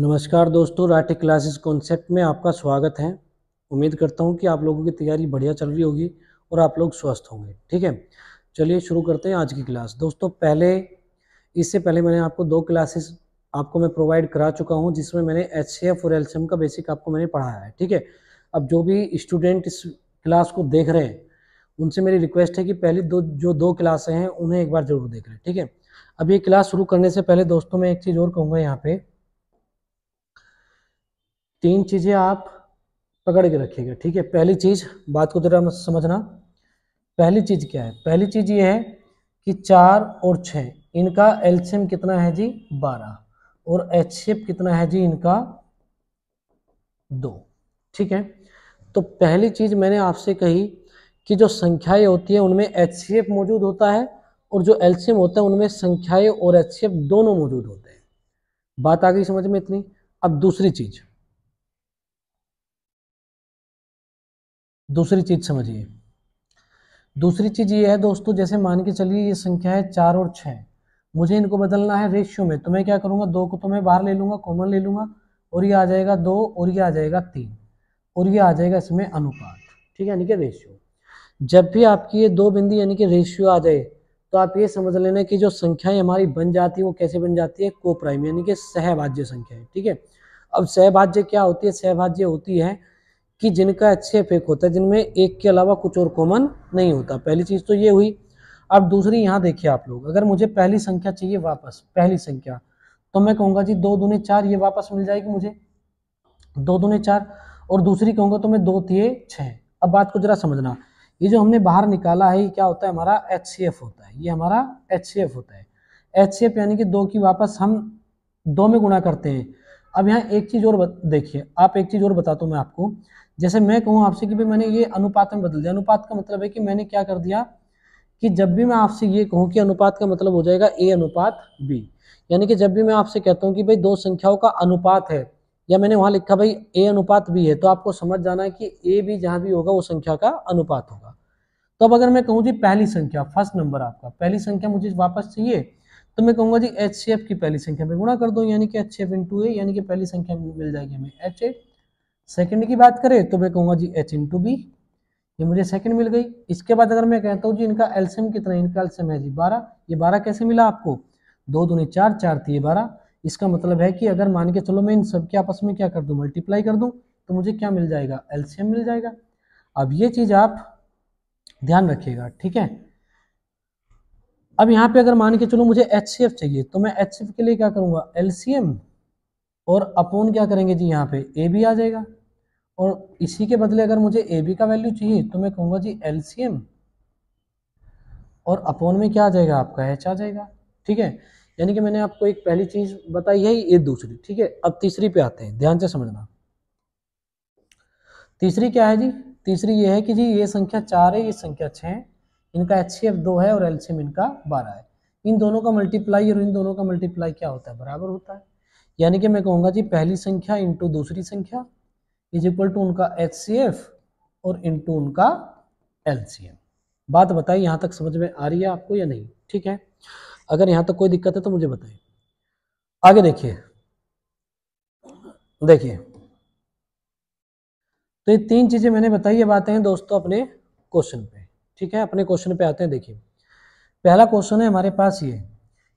नमस्कार दोस्तों राटे classes concept में आपका स्वागत है उम्मीद करता हूँ कि आप लोगों की तैयारी बढ़िया चल रही होगी और आप लोग स्वस्थ होंगे ठीक है चलिए शुरू करते हैं आज की क्लास दोस्तों पहले इससे पहले मैंने आपको दो क्लासेस आपको मैं प्रोवाइड करा चुका हूँ जिसमें मैंने एच और एल का बेसिक आपको मैंने पढ़ाया है ठीक है अब जो भी स्टूडेंट इस क्लास को देख रहे हैं उनसे मेरी रिक्वेस्ट है कि पहली दो जो दो क्लासें हैं उन्हें एक बार ज़रूर देख लें ठीक है अब ये क्लास शुरू करने से पहले दोस्तों मैं एक चीज़ और कहूँगा यहाँ पर तीन चीज़ें आप पकड़ के रखिएगा ठीक है पहली चीज़ बात को जरा समझना पहली चीज़ क्या है पहली चीज़ ये है कि चार और छ इनका एल्शियम कितना है जी बारह और एच कितना है जी इनका दो ठीक है तो पहली चीज़ मैंने आपसे कही कि जो संख्याएं होती है उनमें एच मौजूद होता है और जो एल्शियम होता है उनमें संख्याएं और एच दोनों मौजूद होते हैं बात आ गई समझ में इतनी अब दूसरी चीज़ दूसरी चीज़ समझिए दूसरी चीज़ ये है दोस्तों जैसे मान के चलिए ये संख्या है चार और छह मुझे इनको बदलना है रेशियो में तो मैं क्या करूंगा दो को तो मैं बाहर ले लूंगा कॉमन ले लूंगा और ये आ जाएगा दो और ये आ जाएगा तीन और ये आ जाएगा इसमें अनुपात ठीक है यानी कि रेशियो जब भी आपकी ये दो बिंदी यानी कि रेशियो आ जाए तो आप ये समझ लेना कि जो संख्याएं हमारी बन जाती है वो कैसे बन जाती है को प्राइम यानी कि सहभाज्य संख्या है ठीक है अब सहभाज्य क्या होती है सहभाज्य होती है कि जिनका अच्छे फेक होता है जिनमें एक के अलावा कुछ और कॉमन नहीं होता पहली चीज़ तो ये हुई अब दूसरी यहाँ देखिए आप लोग अगर मुझे पहली संख्या चाहिए वापस पहली संख्या तो मैं कहूँगा जी दो दूने चार ये वापस मिल जाएगी मुझे दो दूने चार और दूसरी कहूँगा तो मैं दो थिए छः अब बात को जरा समझना ये जो हमने बाहर निकाला है ये क्या होता है हमारा एच होता है ये हमारा एच होता है एच यानी कि दो की वापस हम दो में गुणा करते हैं अब यहाँ एक चीज़ और देखिए आप एक चीज़ और बताता हूँ मैं आपको जैसे मैं कहूँ आपसे कि भाई मैंने ये अनुपात में बदल दिया अनुपात का मतलब है कि मैंने क्या कर दिया कि जब भी मैं आपसे ये कहूँ कि अनुपात का मतलब हो जाएगा ए अनुपात बी यानी कि जब भी मैं आपसे कहता हूँ कि भाई दो संख्याओं का अनुपात है या मैंने वहाँ लिखा भाई ए अनुपात बी है तो आपको समझ जाना है कि ए भी जहाँ भी होगा वो संख्या का अनुपात होगा तो अब अगर मैं कहूँ जी पहली संख्या फर्स्ट नंबर आपका पहली संख्या मुझे वापस चाहिए तो मैं कहूँगा जी एच की पहली संख्या में गुणा कर दो यानी कि H C F into A यानी कि पहली संख्या मिल जाएगी हमें एच एट सेकंड की बात करें तो मैं कहूँगा जी एच इन टू बी ये मुझे सेकंड मिल गई इसके बाद अगर मैं कहता हूँ जी इनका एल्सियम कितना इनका एल्सियम है जी बारह ये बारह कैसे मिला आपको दो दो चार चार थी ये बारह इसका मतलब है कि अगर मान के चलो मैं इन सबके आपस में क्या कर दूँ मल्टीप्लाई कर दूँ तो मुझे क्या मिल जाएगा एल्सियम मिल जाएगा अब ये चीज़ आप ध्यान रखिएगा ठीक है अब यहाँ पे अगर मान के चलो मुझे एच चाहिए तो मैं एच के लिए क्या करूँगा एल्सियम और अपोन क्या करेंगे जी यहाँ पे ए भी आ जाएगा और इसी के बदले अगर मुझे ए बी का वैल्यू चाहिए तो मैं कहूँगा जी एल सी एम और अपोन में क्या आ जाएगा आपका एच आ जाएगा ठीक है यानी कि मैंने आपको एक पहली चीज़ बताई है ये दूसरी ठीक है अब तीसरी पे आते हैं ध्यान से समझना तीसरी क्या है जी तीसरी ये है कि जी ये संख्या चार है ये संख्या छः है इनका एच सी एफ दो है और एल सी एम इनका बारह है इन दोनों का मल्टीप्लाई और इन दोनों का मल्टीप्लाई क्या होता है बराबर होता है यानी कि मैं कहूँगा जी पहली संख्या इंटू दूसरी संख्या इज इक्वल टू उनका एच और इनटू उनका एल बात बताइए यहाँ तक समझ में आ रही है आपको या नहीं ठीक है अगर यहाँ तक कोई दिक्कत है तो मुझे बताइए आगे देखिए देखिए तो ये तीन चीजें मैंने बताई ये बातें हैं दोस्तों अपने क्वेश्चन पे ठीक है अपने क्वेश्चन पे आते हैं देखिए पहला क्वेश्चन है हमारे पास ये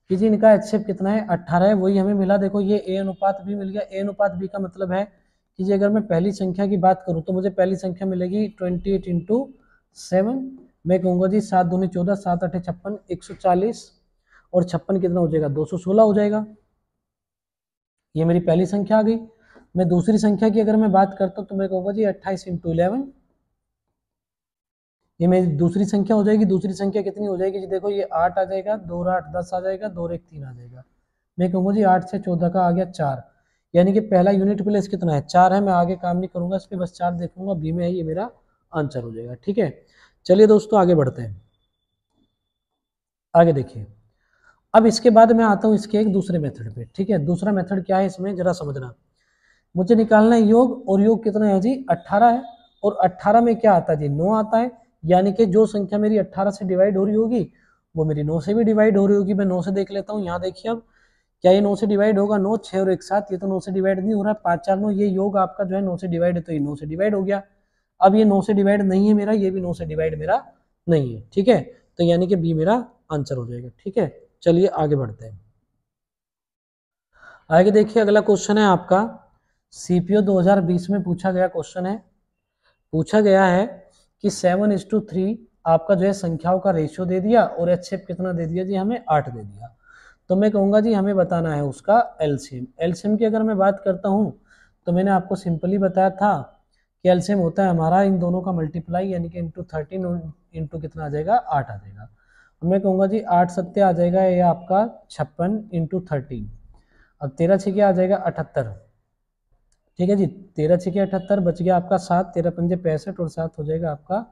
कि जी इनका एच कितना है अट्ठारह है वही हमें मिला देखो ये ए अनुपात भी मिल गया ए अनुपात भी का मतलब है कीजिए अगर मैं पहली संख्या की बात करूँ तो मुझे पहली संख्या मिलेगी ट्वेंटी एट इंटू सेवन मैं कहूँगा जी सात दूनी चौदह सात अठे छप्पन एक सौ चालीस और छप्पन कितना हो जाएगा दो सौ सोलह हो जाएगा ये मेरी पहली संख्या आ गई मैं दूसरी संख्या की अगर मैं बात करता हूँ तो मैं कहूँगा जी अट्ठाईस इंटू इलेवन ये मेरी दूसरी संख्या हो जाएगी दूसरी संख्या कितनी हो जाएगी जी देखो ये आठ आ जाएगा दो आठ दस आ जाएगा दो एक तीन आ जाएगा मैं कहूँगा जी आठ से चौदह का आ गया चार यानी कि पहला यूनिट प्लेस कितना है चार है मैं आगे काम नहीं करूंगा इस पर बस चार देखूंगा बी में है ये मेरा आंसर हो जाएगा ठीक है चलिए दोस्तों आगे बढ़ते हैं आगे देखिए अब इसके बाद मैं आता हूँ इसके एक दूसरे मेथड पे ठीक है दूसरा मेथड क्या है इसमें जरा समझना मुझे निकालना है योग और योग कितना है जी अट्ठारह है और अट्ठारह में क्या आता है जी नौ आता है यानी कि जो संख्या मेरी अट्ठारह से डिवाइड हो रही होगी वो मेरी नौ से भी डिवाइड हो रही होगी मैं नौ से देख लेता हूँ यहाँ देखिए अब क्या ये नौ से डिवाइड होगा नौ छः और एक साथ ये तो नौ से डिवाइड नहीं हो रहा है पाँच चार नौ ये योग आपका जो है नौ से डिवाइड है तो ये नौ से डिवाइड हो गया अब ये नौ से डिवाइड नहीं है मेरा ये भी नौ से डिवाइड मेरा नहीं है ठीक है तो यानी कि बी मेरा आंसर हो जाएगा ठीक है चलिए आगे बढ़ते हैं आगे देखिए अगला क्वेश्चन है आपका सीपीओ 2020 में पूछा गया क्वेश्चन है पूछा गया है कि सेवन इज टू थ्री आपका जो है संख्याओं का रेशियो दे दिया और एच कितना दे दिया जी हमें आठ दे दिया तो मैं कहूँगा जी हमें बताना है उसका एल्शियम एल्शियम की अगर मैं बात करता हूँ तो मैंने आपको सिंपली बताया था कि एल्शियम होता है हमारा इन दोनों का मल्टीप्लाई यानी कि इंटू थर्टीन इंटू कितना आ जाएगा आठ आ जाएगा तो मैं कहूँगा जी आठ सत्य आ जाएगा ये आपका छप्पन इंटू थर्टीन अब तेरह छिके आ जाएगा अठहत्तर ठीक है जी तेरह छिके अठहत्तर बच गया आपका सात तेरह पंजे पैंसठ और सात हो जाएगा आपका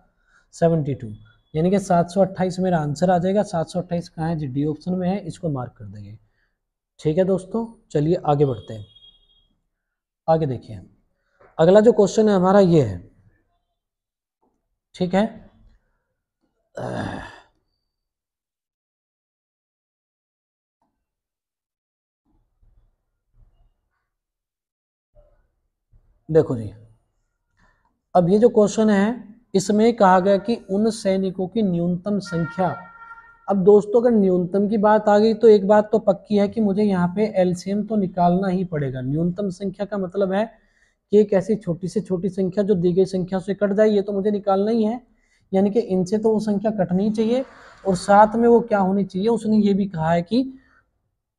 सेवेंटी टू यानी कि 728 मेरा आंसर आ जाएगा 728 कहाँ है जी डी ऑप्शन में है इसको मार्क कर देंगे ठीक है दोस्तों चलिए आगे बढ़ते हैं आगे देखिए अगला जो क्वेश्चन है हमारा ये है ठीक है देखो जी अब ये जो क्वेश्चन है इसमें कहा गया कि उन सैनिकों की न्यूनतम संख्या अब दोस्तों अगर न्यूनतम की बात आ गई तो एक बात तो पक्की है कि मुझे यहाँ पे एलसीएम तो निकालना ही पड़ेगा न्यूनतम संख्या का मतलब है कि एक ऐसी छोटी से छोटी संख्या जो दी गई संख्या से कट जाए ये तो मुझे निकालना ही है यानी कि इनसे तो वो संख्या कटनी चाहिए और साथ में वो क्या होनी चाहिए उसने ये भी कहा है कि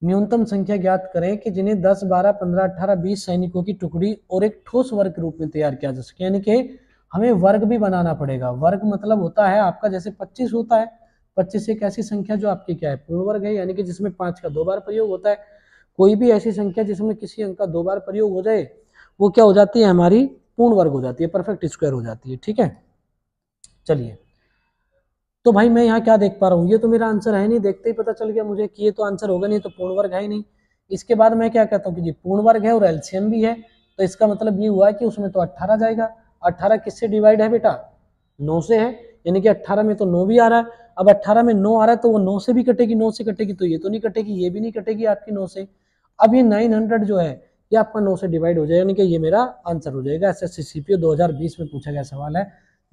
न्यूनतम संख्या ज्ञात करें कि जिन्हें दस बारह पंद्रह 18, बीस सैनिकों की टुकड़ी और एक ठोस वर्ग के रूप में तैयार किया जा सके यानी कि हमें वर्ग भी बनाना पड़ेगा वर्ग मतलब होता है आपका जैसे पच्चीस होता है पच्चीस एक ऐसी संख्या जो आपकी क्या है पूर्ण वर्ग है यानी कि जिसमें पांच का दो बार प्रयोग होता है कोई भी ऐसी संख्या जिसमें किसी अंक का दो बार प्रयोग हो जाए वो क्या हो जाती है हमारी पूर्ण वर्ग हो जाती है परफेक्ट स्क्वायर हो जाती है ठीक है चलिए तो भाई मैं यहाँ क्या देख पा रहा हूँ ये तो मेरा आंसर है नहीं देखते ही पता चल गया मुझे कि ये तो आंसर होगा नहीं तो पूर्ण वर्ग है ही नहीं इसके बाद मैं क्या कहता हूँ कि जी पूर्ण वर्ग है और एल्शियम भी है तो इसका मतलब ये हुआ कि उसमें तो अट्ठारह जाएगा अट्ठारह किससे डिवाइड है बेटा नौ से है यानी कि अट्ठारह में तो नौ भी आ रहा है अब अट्ठारह में नौ आ रहा है तो वो नौ से भी कटेगी नौ से कटेगी तो ये तो नहीं कटेगी ये भी नहीं कटेगी आपकी नौ से अब ये नाइन हंड्रेड जो है ये आपका नौ से डिवाइड हो जाएगा यानी कि ये मेरा आंसर हो जाएगा S S C C P दो हजार बीस में पूछा गया सवाल है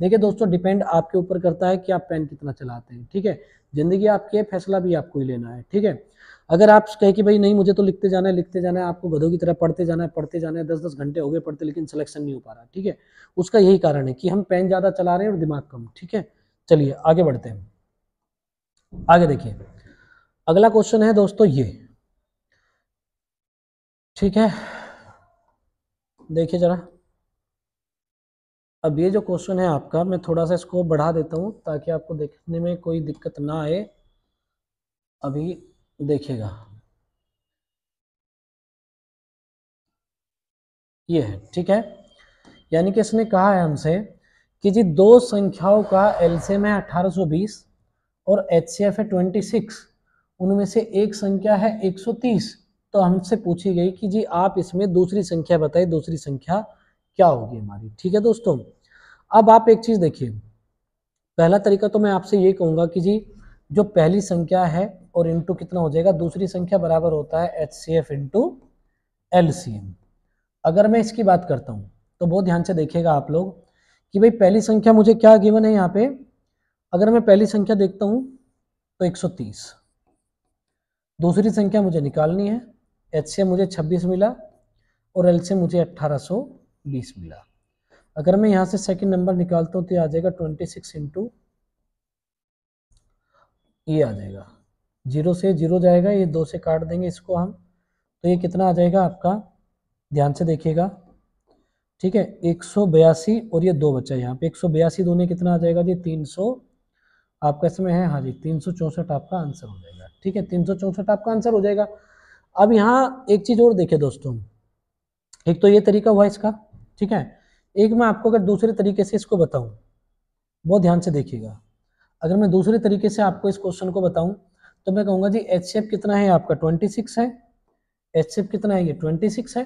देखिए दोस्तों डिपेंड आपके ऊपर करता है कि आप पेन कितना चलाते हैं ठीक है जिंदगी आपकी है फैसला भी आपको ही लेना है ठीक है अगर आप कहें कि भाई नहीं मुझे तो लिखते जाना है लिखते जाना है आपको गधों की तरह पढ़ते जाना है पढ़ते जाना है दस दस घंटे हो गए पढ़ते लेकिन सिलेक्शन नहीं हो पा रहा ठीक है उसका यही कारण है कि हम पेन ज़्यादा चला रहे हैं और दिमाग कम ठीक है चलिए आगे बढ़ते हैं आगे देखिए अगला क्वेश्चन है दोस्तों ये ठीक है देखिए जरा अब ये जो क्वेश्चन है आपका मैं थोड़ा सा इसको बढ़ा देता हूँ ताकि आपको देखने में कोई दिक्कत ना आए अभी देखिएगा ये है ठीक है यानी कि इसने कहा है हमसे कि जी दो संख्याओं का एलसीएम है 1820 और एचसीएफ है 26 उनमें से एक संख्या है 130 तो हमसे पूछी गई कि जी आप इसमें दूसरी संख्या बताइए दूसरी संख्या क्या होगी हमारी ठीक है दोस्तों अब आप एक चीज देखिए पहला तरीका तो मैं आपसे ये कहूंगा कि जी जो पहली संख्या है और इंटू कितना हो जाएगा दूसरी संख्या बराबर होता है H C F into L C M अगर मैं इसकी बात करता हूँ तो बहुत ध्यान से देखिएगा आप लोग कि भाई पहली संख्या मुझे क्या गिवन है यहाँ पे अगर मैं पहली संख्या देखता हूँ तो 130 दूसरी संख्या मुझे निकालनी है एच सी एम मुझे 26 मिला और एल सी एम मुझे 1820 मिला अगर मैं यहाँ से सेकंड नंबर निकालता हूँ तो आ जाएगा 26 सिक्स इंटू ये आ जाएगा जीरो से जीरो जाएगा ये दो से काट देंगे इसको हम तो ये कितना आ जाएगा आपका ध्यान से देखिएगा ठीक है एक सौ बयासी और ये दो बच्चा यहाँ पे एक सौ बयासी दूने कितना आ जाएगा जी तीन सौ आपका इसमें है हाँ जी तीन सौ चौंसठ आपका आंसर हो जाएगा ठीक है तीन सौ चौंसठ आपका आंसर हो जाएगा अब यहाँ एक चीज़ और देखे दोस्तों एक तो ये तरीका हुआ इसका ठीक है एक मैं आपको अगर दूसरे तरीके से इसको बताऊं बहुत ध्यान से देखिएगा अगर मैं दूसरे तरीके से आपको इस क्वेश्चन को बताऊं तो मैं कहूँगा जी एच एफ कितना है आपका ट्वेंटी सिक्स है एच कितना है ये ट्वेंटी सिक्स है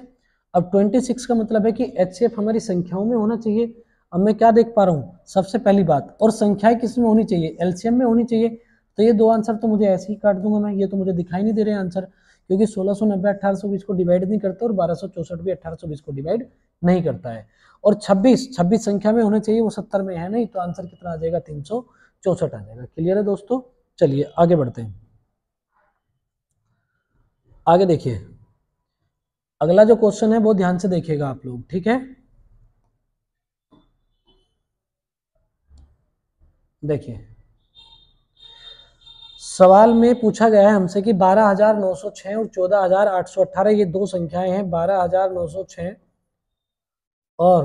अब ट्वेंटी सिक्स का मतलब है कि एच हमारी संख्याओं में होना चाहिए अब मैं क्या देख पा रहा हूँ सबसे पहली बात और संख्याएं किस में होनी चाहिए एलसीएम में होनी चाहिए तो ये दो आंसर तो मुझे ऐसे ही काट दूंगा मैं ये तो मुझे दिखाई नहीं दे रहे आंसर क्योंकि सोलह सौ नब्बे अठारह सौ बीस को डिवाइड नहीं करता और बारह सौ चौसठ भी अठारह सौ बीस को डिवाइड नहीं करता है और छब्बीस छब्बीस संख्या में होने चाहिए वो सत्तर में है नहीं तो आंसर कितना आ जाएगा तीन सौ चौंसठ आ जाएगा क्लियर है दोस्तों चलिए आगे बढ़ते हैं आगे देखिए अगला जो क्वेश्चन है वो ध्यान से देखिएगा आप लोग ठीक है देखिए सवाल में पूछा गया है हमसे कि 12,906 और 14,818 ये दो संख्याएं हैं 12,906 और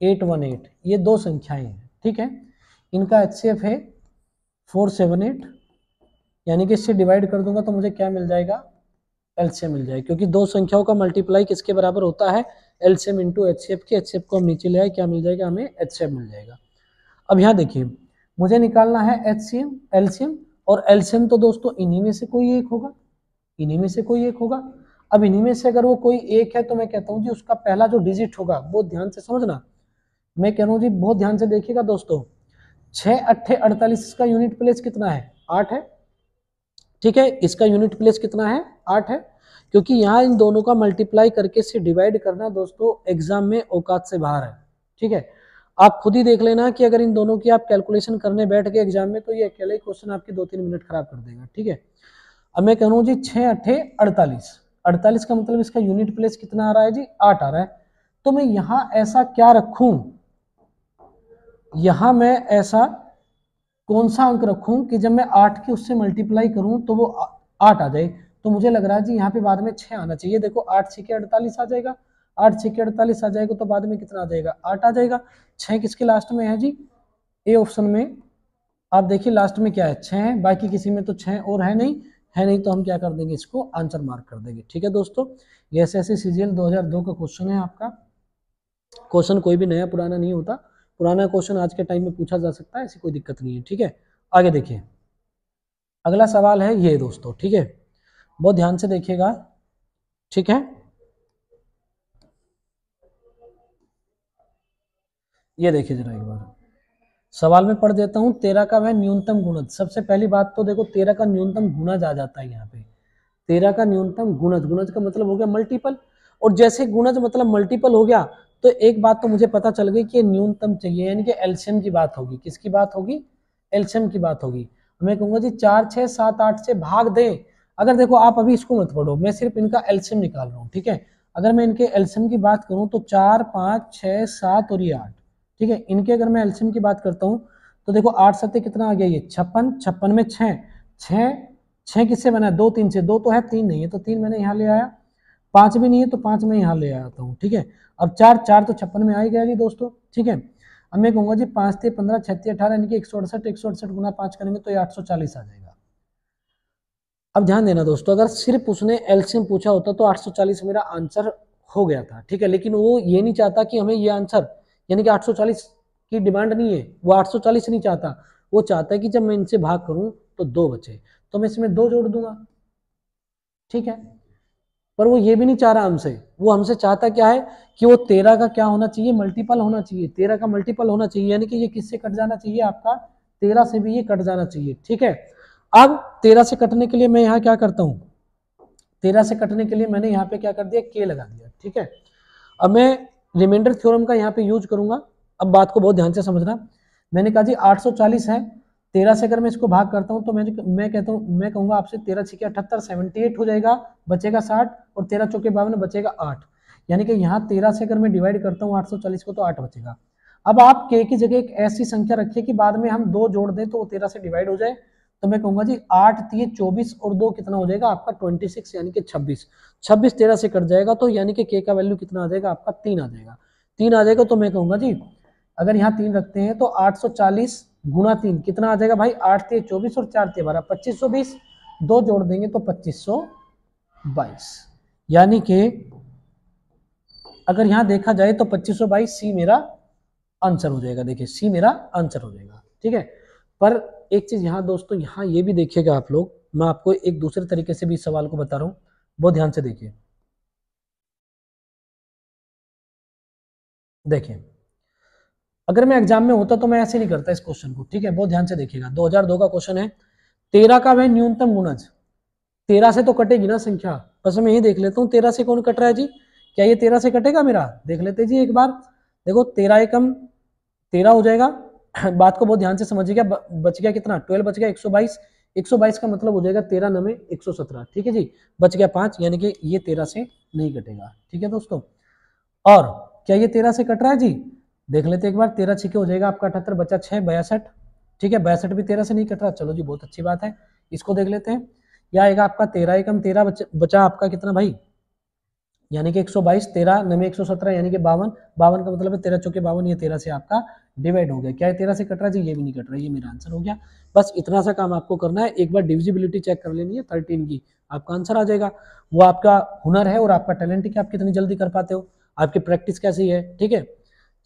14818 ये दो संख्याएं हैं ठीक है इनका एच है फोर सेवन एट यानी कि इससे डिवाइड कर दूंगा तो मुझे क्या मिल जाएगा एलसीएम मिल जाएगा क्योंकि दो संख्याओं का मल्टीप्लाई किसके बराबर होता है एलसीएम इंटू एच के एच को हम नीचे ले आए क्या मिल जाएगा हमें एच मिल जाएगा अब यहाँ देखिए मुझे निकालना है एच सी एम एलसीएम और एलसीएम तो दोस्तों इन्हीं में से कोई एक होगा इन्हीं में से कोई एक होगा अब इन्हीं में से अगर वो कोई एक है तो मैं कहता हूँ जी उसका पहला जो डिजिट होगा बहुत ध्यान से समझना मैं कह रहा हूँ जी बहुत ध्यान से देखिएगा दोस्तों छः अट्ठे अड़तालीस इसका यूनिट प्लेस कितना है आठ है ठीक है इसका यूनिट प्लेस कितना है आठ है क्योंकि यहाँ इन दोनों का मल्टीप्लाई करके इसे डिवाइड करना दोस्तों एग्जाम में औकात से बाहर है ठीक है आप खुद ही देख लेना कि अगर इन दोनों की आप कैलकुलेशन करने बैठ गए एग्जाम में तो ये अकेले क्वेश्चन आपके दो तीन मिनट खराब कर देगा ठीक है अब मैं कह रहा हूँ जी छः अट्ठे अड़तालीस अड़तालीस का मतलब इसका यूनिट प्लेस कितना आ रहा है जी आठ आ रहा है तो मैं यहाँ ऐसा क्या रखूँ यहां मैं ऐसा कौन सा अंक रखूं कि जब मैं आठ की उससे मल्टीप्लाई करूं तो वो आठ आ जाए तो मुझे लग रहा है जी यहाँ पे बाद में छह आना चाहिए देखो आठ छः के अड़तालीस आ जाएगा आठ छह के अड़तालीस आ जाएगा तो बाद में कितना आ जाएगा आठ आ जाएगा छः किसके लास्ट में है जी ए ऑप्शन में आप देखिए लास्ट में क्या है छह है बाकी किसी में तो छह और है नहीं है नहीं तो हम क्या कर देंगे इसको आंसर मार्क कर देंगे ठीक है दोस्तों ये ऐसे सीजियल दो का क्वेश्चन है आपका क्वेश्चन कोई भी नया पुराना नहीं होता पुराना क्वेश्चन आज के टाइम में पूछा जा सकता है ऐसी कोई दिक्कत नहीं है ठीक है आगे देखिए अगला सवाल है ये दोस्तों ठीक है बहुत ध्यान से देखिएगा ठीक है ये देखिए जरा एक बार सवाल में पढ़ देता हूं तेरह का वह न्यूनतम गुणज सबसे पहली बात तो देखो तेरह का न्यूनतम गुणज जा जाता है यहाँ पे तेरह का न्यूनतम गुणज गुणज का मतलब हो गया मल्टीपल और जैसे गुणज मतलब मल्टीपल हो गया तो एक बात तो मुझे पता चल गई कि न्यूनतम चाहिए यानी कि एल्शियम की बात होगी किसकी बात होगी एल्शियम की बात होगी मैं कहूंगा जी चार छह सात आठ से भाग दें अगर देखो आप अभी इसको मत पढ़ो मैं सिर्फ इनका एल्शियम निकाल रहा हूँ ठीक है अगर मैं इनके एल्शियम की बात करूँ तो चार पांच छह सात और ये आठ ठीक है इनके अगर मैं एल्शियम की बात करता हूँ तो देखो आठ सत्य कितना आ गया ये छप्पन छप्पन में छह छः किससे बना है दो तीन से दो तो है तीन नहीं है तो तीन मैंने यहाँ ले आया पांच भी नहीं है तो पांच में यहाँ ले आता हूँ ठीक है अब चार चार तो छप्पन में आ ही गया जी दोस्तों ठीक है अब मैं कहूँगा जी पांच थे पंद्रह छत्ती अठारह यानी कि एक सौ अड़सठ एक सौ अड़सठ गुना पांच करेंगे तो ये आठ सौ चालीस आ जाएगा अब ध्यान देना दोस्तों अगर सिर्फ उसने एल्सियम पूछा होता तो चालीस मेरा आंसर हो गया था ठीक है लेकिन वो ये नहीं चाहता कि हमें ये आंसर यानी कि आठ सौ चालीस की डिमांड नहीं है वो आठ सौ चालीस नहीं चाहता वो चाहता है कि जब मैं इनसे भाग करूं तो दो बचे तो मैं इसमें दो जोड़ दूंगा ठीक है पर वो ये भी नहीं चाह रहा हमसे वो हमसे चाहता क्या है कि वो तेरह का क्या होना चाहिए मल्टीपल होना चाहिए तेरह का मल्टीपल होना चाहिए यानी कि ये किससे कट जाना चाहिए आपका तेरह से भी ये कट जाना चाहिए ठीक है अब तेरह से कटने के लिए मैं यहाँ क्या करता हूँ तेरह से कटने के लिए मैंने यहाँ पे क्या कर दिया के लगा दिया ठीक है अब मैं रिमाइंडर थ्योरम का यहाँ पे यूज करूंगा अब बात को बहुत ध्यान से समझना मैंने कहा जी आठ है तेरह से अगर मैं इसको भाग करता हूँ तो मैं मैं कहता हूँ मैं कहूँगा आपसे तेरह छिके अठहत्तर सेवेंटी एट हो जाएगा बचेगा साठ और तेरह चौके बावन बचेगा आठ यानी कि यहाँ तेरह से अगर मैं डिवाइड करता हूँ आठ सौ चालीस को तो आठ बचेगा अब आप के की जगह एक ऐसी संख्या रखिए कि बाद में हम दो जोड़ दें तो वो तेरह से डिवाइड हो जाए तो मैं कहूँगा जी आठ तीन चौबीस और दो कितना हो जाएगा आपका ट्वेंटी सिक्स यानी कि छब्बीस छब्बीस तेरह से कट जाएगा तो यानी कि के का वैल्यू कितना आ जाएगा आपका तीन आ जाएगा तीन आ जाएगा तो मैं कहूँगा जी अगर यहाँ तीन रखते हैं तो आठ सौ चालीस गुणा तीन कितना आ जाएगा भाई आठ तीन चौबीस और चार तीन बारह पच्चीस सौ बीस दो जोड़ देंगे तो पच्चीस सौ बाईस यानी कि अगर यहां देखा जाए तो पच्चीस सौ बाईस सी मेरा आंसर हो जाएगा देखिए सी मेरा आंसर हो जाएगा ठीक है पर एक चीज यहां दोस्तों यहां ये भी देखिएगा आप लोग मैं आपको एक दूसरे तरीके से भी इस सवाल को बता रहा हूं बहुत ध्यान से देखिए देखिए अगर मैं एग्जाम में होता तो मैं ऐसे नहीं करता इस क्वेश्चन को ठीक है बहुत ध्यान से देखिएगा 2002 का क्वेश्चन है तेरह का वह न्यूनतम गुणज तेरह से तो कटेगी ना संख्या बस मैं यही देख लेता हूँ तेरह से कौन कट रहा है जी क्या ये तेरह से कटेगा मेरा देख लेते जी एक बार देखो तेरह एकम तेरह हो जाएगा बात को बहुत ध्यान से समझिए समझिएगा बच गया कितना ट्वेल्व बच गया एक सौ बाईस एक सौ बाईस का मतलब हो जाएगा तेरह नवे एक सौ सत्रह ठीक है जी बच गया पांच यानी कि ये तेरह से नहीं कटेगा ठीक है दोस्तों और क्या ये तेरह से कट रहा है जी देख लेते एक बार तेरह छिके हो जाएगा आपका अठहत्तर बचा छः बयासठ ठीक है बयासठ भी तेरह से नहीं कट रहा चलो जी बहुत अच्छी बात है इसको देख लेते हैं यह आएगा आपका तेरह एकम तेरह बचा आपका कितना भाई यानी कि 122 एक नमी सत्रह यानी कि बावन बावन का मतलब है तेरह चौके बावन ये तेरह से आपका डिवाइड हो गया क्या है तेरह से कट रहा है जी ये भी नहीं कट रहा है ये मेरा आंसर हो गया बस इतना सा काम आपको करना है एक बार डिविजिबिलिटी चेक कर लेनी है थर्टीन की आपका आंसर आ जाएगा वो आपका हुनर है और आपका टैलेंट है कि आप कितनी जल्दी कर पाते हो आपकी प्रैक्टिस कैसी है ठीक है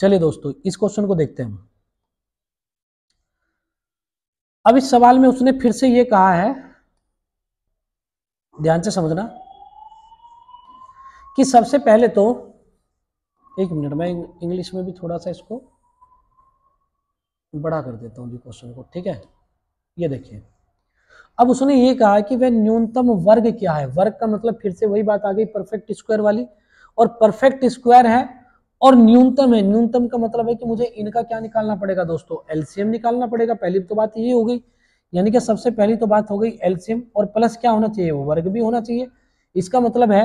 चलिए दोस्तों इस क्वेश्चन को देखते हैं अब इस सवाल में उसने फिर से ये कहा है ध्यान से समझना कि सबसे पहले तो एक मिनट मैं इंग्लिश में भी थोड़ा सा इसको बड़ा कर देता हूं जी क्वेश्चन को ठीक है ये देखिए अब उसने ये कहा कि वह न्यूनतम वर्ग क्या है वर्ग का मतलब फिर से वही बात आ गई परफेक्ट स्क्वायर वाली और परफेक्ट स्क्वायर है और न्यूनतम है न्यूनतम का मतलब है कि मुझे इनका क्या निकालना पड़ेगा दोस्तों एलसीएम निकालना पड़ेगा पहली तो बात ये हो गई यानी कि सबसे पहली तो बात हो गई एलसीएम और प्लस क्या होना चाहिए वो वर्ग भी होना चाहिए इसका मतलब है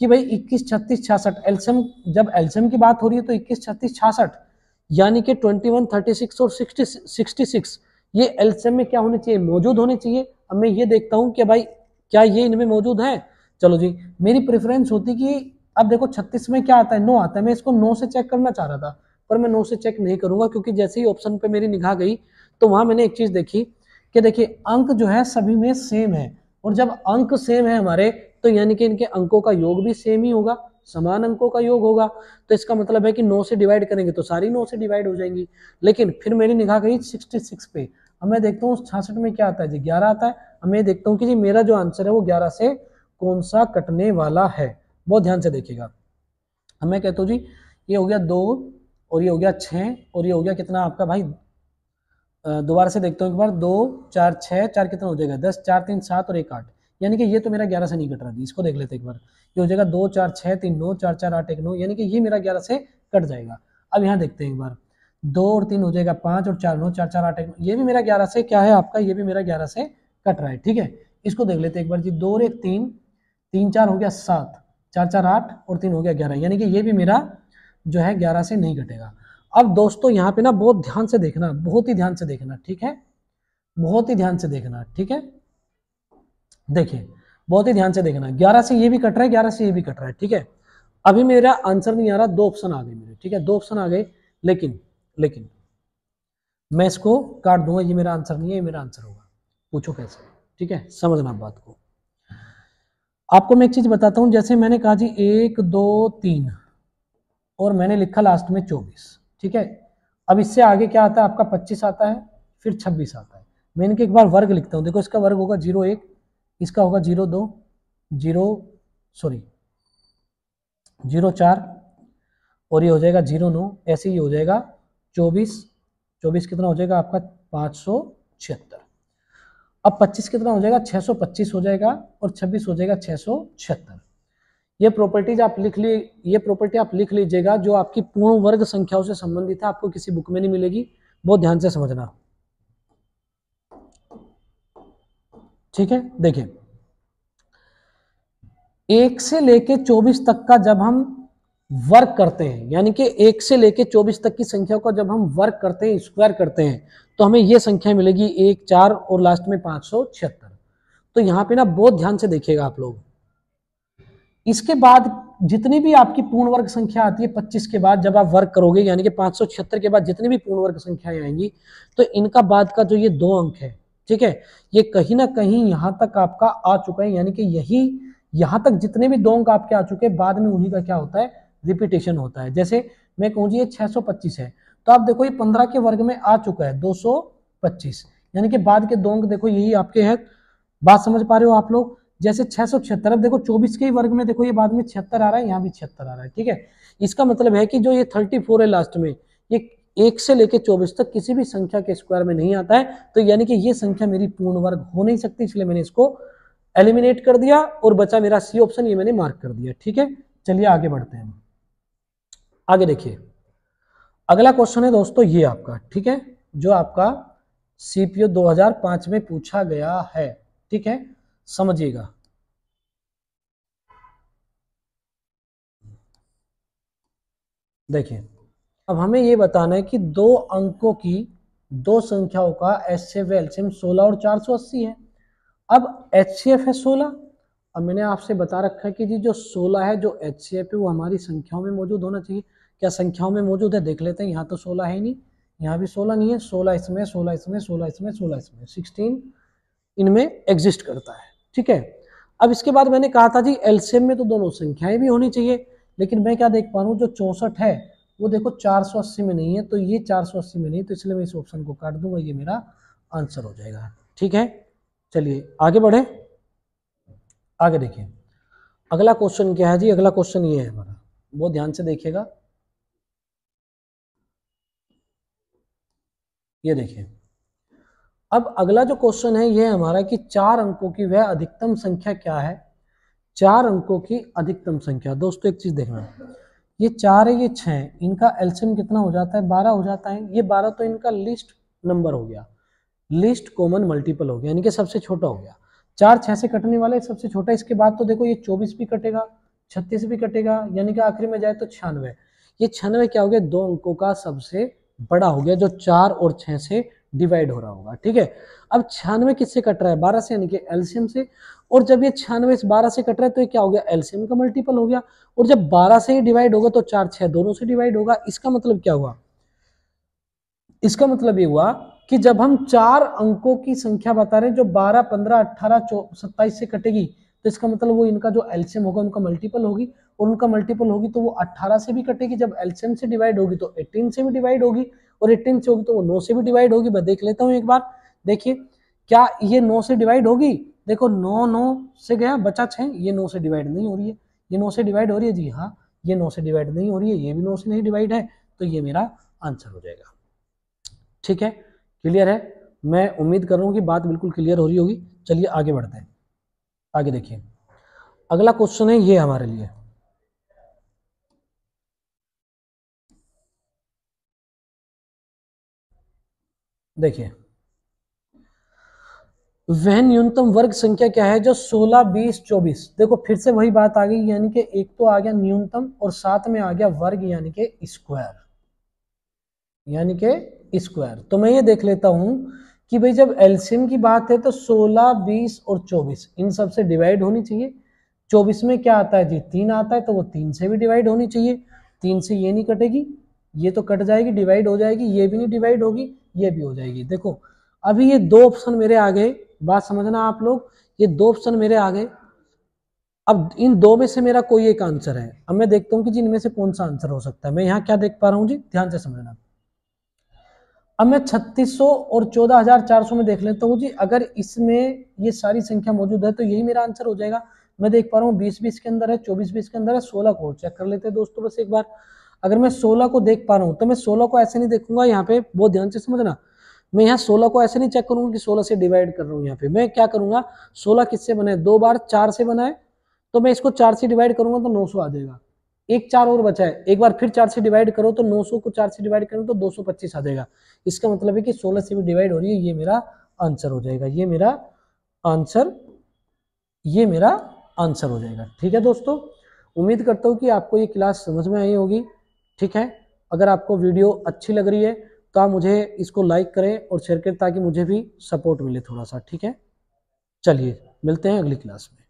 कि भाई इक्कीस छत्तीस छियासठ एल्सियम जब एल्सियम की बात हो रही है तो इक्कीस छत्तीस छियासठ यानी कि ट्वेंटी वन थर्टी सिक्स और सिक्सटी सिक्सटी सिक्स ये एल्सियम में क्या होने चाहिए मौजूद होने चाहिए अब मैं ये देखता हूँ कि भाई क्या ये इनमें मौजूद है चलो जी मेरी प्रेफरेंस होती कि अब देखो छत्तीस में क्या आता है नो आता है मैं इसको नो से चेक करना चाह रहा था पर मैं नो से चेक नहीं करूंगा क्योंकि जैसे ही ऑप्शन पे मेरी निगाह गई तो वहां मैंने एक चीज देखी कि देखिए अंक जो है सभी में सेम है और जब अंक सेम है हमारे तो यानी कि इनके अंकों का योग भी सेम ही होगा समान अंकों का योग होगा तो इसका मतलब है कि नौ से डिवाइड करेंगे तो सारी नौ से डिवाइड हो जाएंगी लेकिन फिर मेरी निगाह गई सिक्सटी सिक्स पे अब मैं देखता हूँ छियासठ में क्या आता है जी ग्यारह आता है अब मैं देखता हूँ कि जी मेरा जो आंसर है वो ग्यारह से कौन सा कटने वाला है बहुत ध्यान से देखिएगा अब मैं कहता हूँ जी ये हो गया दो और ये हो गया छः और ये हो गया कितना आपका भाई दोबारा से देखता हूँ एक बार दो चार छः चार कितना हो जाएगा दस चार तीन सात और एक आठ यानी कि ये तो मेरा ग्यारह से नहीं कट रहा था इसको देख लेते एक बार ये हो जाएगा दो चार छः तीन नौ चार चार आठ एक नौ यानी कि ये मेरा ग्यारह से कट जाएगा अब यहाँ देखते हैं एक बार दो और तीन हो जाएगा पाँच और चार नौ चार चार आठ एक ये भी मेरा ग्यारह से क्या है आपका ये भी मेरा ग्यारह से कट रहा है ठीक है इसको देख लेते एक बार जी दो और एक तीन तीन चार हो गया सात चार चार आठ और तीन हो गया ग्यारह यानी कि ये भी मेरा जो है ग्यारह से नहीं घटेगा अब दोस्तों यहाँ पे ना बहुत ध्यान से देखना बहुत ही ध्यान से देखना ठीक है बहुत ही ध्यान से देखना ठीक है देखिए बहुत ही ध्यान से देखना ग्यारह से ये भी कट रहा है ग्यारह से ये भी कट रहा है ठीक है अभी मेरा आंसर नहीं आ रहा दो ऑप्शन आ गए मेरे ठीक है दो ऑप्शन आ गए लेकिन लेकिन मैं इसको काट दूंगा ये मेरा आंसर नहीं है ये मेरा आंसर होगा पूछो कैसे ठीक है समझना बात को आपको मैं एक चीज़ बताता हूँ जैसे मैंने कहा जी एक दो तीन और मैंने लिखा लास्ट में चौबीस ठीक है अब इससे आगे क्या आता है आपका पच्चीस आता है फिर छब्बीस आता है मैं इनके एक बार वर्ग लिखता हूँ देखो इसका वर्ग होगा जीरो एक इसका होगा जीरो दो जीरो सॉरी जीरो चार और ये हो जाएगा जीरो नौ ऐसे ही हो जाएगा चौबीस चौबीस कितना हो जाएगा आपका पाँच सौ छिहत्तर अब 25 कितना हो जाएगा 625 हो जाएगा और 26 हो जाएगा छह ये प्रॉपर्टीज आप लिख ली ये प्रॉपर्टी आप लिख लीजिएगा जो आपकी पूर्ण वर्ग संख्याओं से संबंधित है आपको किसी बुक में नहीं मिलेगी बहुत ध्यान से समझना ठीक है देखिए एक से लेके 24 तक का जब हम वर्क करते हैं यानी कि एक से लेके चौबीस तक की संख्या को जब हम वर्क करते हैं स्क्वायर करते हैं तो हमें ये संख्या मिलेगी एक चार और लास्ट में पांच सौ छिहत्तर तो यहां पे ना बहुत ध्यान से देखिएगा आप लोग इसके बाद जितनी भी आपकी पूर्ण वर्ग संख्या आती है पच्चीस के बाद जब आप वर्क करोगे यानी कि छिहत्तर के बाद जितनी भी पूर्ण वर्ग संख्याएं आएंगी तो इनका बाद का जो ये दो अंक है ठीक है ये कहीं ना कहीं यहां तक आपका आ चुका है यानी कि यही यहां तक जितने भी दो अंक आपके आ चुके हैं बाद में उन्हीं का क्या होता है रिपीटेशन होता है जैसे मैं कहूँ जी ये 625 है तो आप देखो ये 15 के वर्ग में आ चुका है 225 यानी कि बाद के दो अंक देखो यही आपके हैं बात समझ पा रहे हो आप लोग जैसे छह सौ छिहत्तर अब देखो चौबीस के ही वर्ग में देखो ये बाद में छिहत्तर आ रहा है यहाँ भी छिहत्तर आ रहा है ठीक है इसका मतलब है कि जो ये थर्टी फोर है लास्ट में ये एक से लेके चौबीस तक किसी भी संख्या के स्क्वायर में नहीं आता है तो यानी कि ये संख्या मेरी पूर्ण वर्ग हो नहीं सकती इसलिए मैंने इसको एलिमिनेट कर दिया और बचा मेरा सी ऑप्शन ये मैंने मार्क कर दिया ठीक है चलिए आगे बढ़ते हैं आगे देखिए अगला क्वेश्चन है दोस्तों ये आपका ठीक है जो आपका सीपीओ 2005 में पूछा गया है ठीक है समझिएगा देखिए अब हमें ये बताना है कि दो अंकों की दो संख्याओं का एस सी एफ एल्शियम सोलह और चार सौ अस्सी है अब एच सी एफ है सोलह अब मैंने आपसे बता रखा है कि जी जो 16 है जो एच सी एफ है वो हमारी संख्याओं में मौजूद होना चाहिए क्या संख्याओं में मौजूद है देख लेते हैं यहाँ तो 16 है ही नहीं यहाँ भी 16 नहीं है 16 इसमें 16 इसमें 16 इसमें 16 इसमें 16 इनमें एग्जिस्ट करता है ठीक है अब इसके बाद मैंने कहा था जी एलसीएम में तो दोनों संख्याएं भी होनी चाहिए लेकिन मैं क्या देख पा रहा हूँ जो चौंसठ है वो देखो अस्सी में नहीं है तो ये अस्सी में नहीं तो इसलिए मैं इस ऑप्शन को काट दूंगा ये मेरा आंसर हो जाएगा ठीक है चलिए आगे बढ़े आगे देखिए अगला क्वेश्चन क्या है जी अगला क्वेश्चन ये है हमारा बहुत ध्यान से देखिएगा ये देखिए अब अगला जो क्वेश्चन है ये हमारा कि चार अंकों की वह अधिकतम संख्या क्या है चार अंकों की अधिकतम संख्या दोस्तों एक चीज देखना ये चार है ये छह इनका एल्शियम कितना हो जाता है बारह हो जाता है ये बारह तो इनका लिस्ट नंबर हो गया लिस्ट कॉमन मल्टीपल हो गया यानी कि सबसे छोटा हो गया चार छह से कटने वाला है सबसे छोटा इसके बाद तो देखो ये चौबीस भी कटेगा छत्तीस भी कटेगा यानी कि आखिरी में जाए तो छियानवे ये छियानवे क्या हो गया दो अंकों का सबसे बड़ा हो गया जो चार और छह से डिवाइड हो रहा होगा ठीक है अब छियानवे किससे कट रहा है बारह से यानी कि एल्सियम से और जब ये छियानवे बारह से कट रहा है तो ये क्या हो गया एल्सियम का मल्टीपल हो गया और जब बारह से ही डिवाइड होगा तो चार छह दोनों से डिवाइड होगा इसका मतलब क्या हुआ इसका मतलब ये हुआ कि जब हम चार अंकों की संख्या बता रहे हैं जो 12, 15, 18, सत्ताईस से कटेगी तो इसका मतलब वो इनका जो एल्शियम होगा उनका मल्टीपल होगी और उनका मल्टीपल होगी तो वो 18 से भी कटेगी जब एल्शियम से डिवाइड होगी तो 18 से भी डिवाइड होगी और 18 से होगी तो वो 9 से भी डिवाइड होगी मैं देख लेता हूँ एक बार देखिए क्या ये नौ से डिवाइड होगी देखो नौ नौ से गया बचा छः ये नौ से डिवाइड नहीं हो रही है ये नौ से डिवाइड हो रही है जी हाँ ये नौ से डिवाइड नहीं हो रही है ये भी नौ से नहीं डिवाइड है तो ये मेरा आंसर हो जाएगा ठीक है क्लियर है मैं उम्मीद कर रहा हूँ कि बात बिल्कुल क्लियर हो रही होगी चलिए आगे बढ़ते हैं आगे देखिए अगला क्वेश्चन है ये हमारे लिए देखिए वह न्यूनतम वर्ग संख्या क्या है जो 16, 20, 24 देखो फिर से वही बात आ गई यानी कि एक तो आ गया न्यूनतम और साथ में आ गया वर्ग यानी कि स्क्वायर यानी के स्क्वायर तो मैं ये देख लेता हूं कि भाई जब एल्सियम की बात है तो 16, 20 और 24 इन सब से डिवाइड होनी चाहिए 24 में क्या आता है जी तीन आता है तो वो तीन से भी डिवाइड होनी चाहिए तीन से ये नहीं कटेगी ये तो कट जाएगी डिवाइड हो जाएगी ये भी नहीं डिवाइड होगी ये भी हो जाएगी देखो अभी ये दो ऑप्शन मेरे आ गए बात समझना आप लोग ये दो ऑप्शन मेरे आ गए अब इन दो में से मेरा कोई एक आंसर है अब मैं देखता हूँ कि जी इनमें से कौन सा आंसर हो सकता है मैं यहाँ क्या देख पा रहा हूँ जी ध्यान से समझना अब मैं 3600 और 14400 में देख लेता तो हूँ जी अगर इसमें ये सारी संख्या मौजूद है तो यही मेरा आंसर हो जाएगा मैं देख पा रहा हूँ बीस बीस के अंदर है चौबीस बीस के अंदर है सोलह को चेक कर लेते हैं दोस्तों बस एक बार अगर मैं सोलह को देख पा रहा हूँ तो मैं सोलह को ऐसे नहीं देखूंगा यहाँ पे बहुत ध्यान से समझना मैं यहाँ सोलह को ऐसे नहीं चेक करूंगा कि सोलह से डिवाइड कर रहा हूँ यहाँ पे मैं क्या करूंगा सोलह किससे बनाए दो बार चार से बनाए तो मैं इसको चार से डिवाइड करूंगा तो नौ आ जाएगा एक चार और बचा है एक बार फिर चार से डिवाइड करो तो 900 को चार से डिवाइड करो तो 225 आ जाएगा इसका मतलब है कि 16 से भी डिवाइड हो रही है ये मेरा आंसर हो जाएगा ये मेरा आंसर ये मेरा आंसर हो जाएगा ठीक है दोस्तों उम्मीद करता हूँ कि आपको ये क्लास समझ में आई होगी ठीक है अगर आपको वीडियो अच्छी लग रही है तो आप मुझे इसको लाइक करें और शेयर करें ताकि मुझे भी सपोर्ट मिले थोड़ा सा ठीक है चलिए मिलते हैं अगली क्लास में